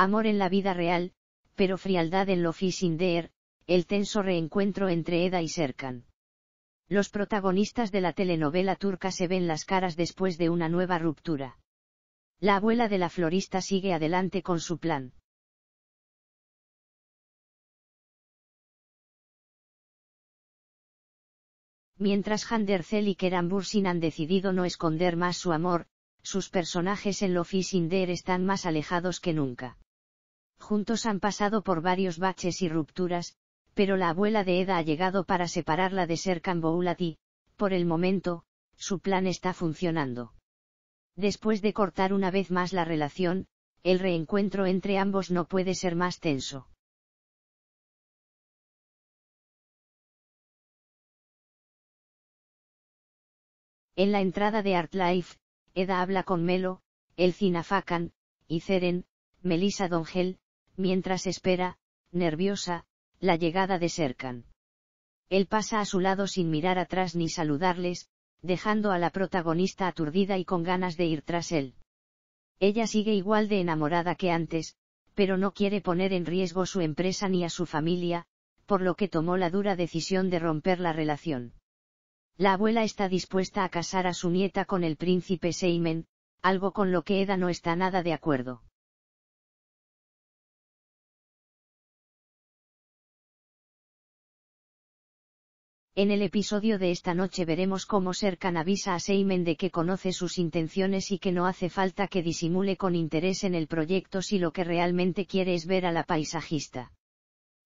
amor en la vida real, pero frialdad en Lofi Sinder, el tenso reencuentro entre Eda y Serkan. Los protagonistas de la telenovela turca se ven las caras después de una nueva ruptura. La abuela de la florista sigue adelante con su plan. Mientras Handercel y Keran han decidido no esconder más su amor, sus personajes en Lofi Sinder están más alejados que nunca. Juntos han pasado por varios baches y rupturas, pero la abuela de Eda ha llegado para separarla de ser y, por el momento, su plan está funcionando. Después de cortar una vez más la relación, el reencuentro entre ambos no puede ser más tenso. En la entrada de Artlife, Eda habla con Melo, el Cinafacan, y Ceren, Melissa Dongel, mientras espera, nerviosa, la llegada de Serkan. Él pasa a su lado sin mirar atrás ni saludarles, dejando a la protagonista aturdida y con ganas de ir tras él. Ella sigue igual de enamorada que antes, pero no quiere poner en riesgo su empresa ni a su familia, por lo que tomó la dura decisión de romper la relación. La abuela está dispuesta a casar a su nieta con el príncipe Seimen, algo con lo que Eda no está nada de acuerdo. En el episodio de esta noche veremos cómo Serkan avisa a Seymen de que conoce sus intenciones y que no hace falta que disimule con interés en el proyecto si lo que realmente quiere es ver a la paisajista.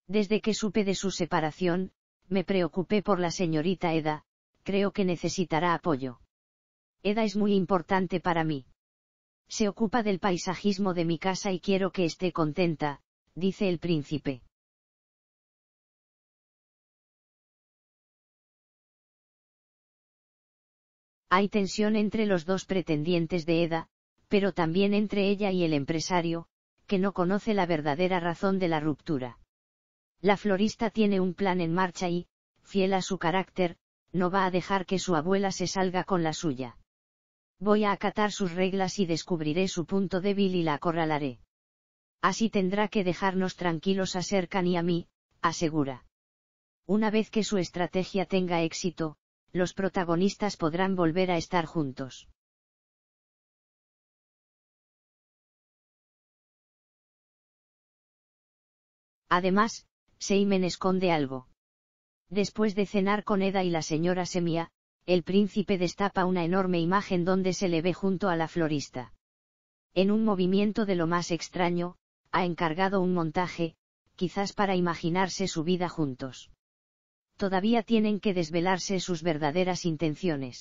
Desde que supe de su separación, me preocupé por la señorita Eda, creo que necesitará apoyo. Eda es muy importante para mí. Se ocupa del paisajismo de mi casa y quiero que esté contenta, dice el príncipe. Hay tensión entre los dos pretendientes de EDA, pero también entre ella y el empresario, que no conoce la verdadera razón de la ruptura. La florista tiene un plan en marcha y, fiel a su carácter, no va a dejar que su abuela se salga con la suya. Voy a acatar sus reglas y descubriré su punto débil y la acorralaré. Así tendrá que dejarnos tranquilos a Serkan y a mí, asegura. Una vez que su estrategia tenga éxito, los protagonistas podrán volver a estar juntos. Además, Seimen esconde algo. Después de cenar con Eda y la señora Semia, el príncipe destapa una enorme imagen donde se le ve junto a la florista. En un movimiento de lo más extraño, ha encargado un montaje, quizás para imaginarse su vida juntos todavía tienen que desvelarse sus verdaderas intenciones.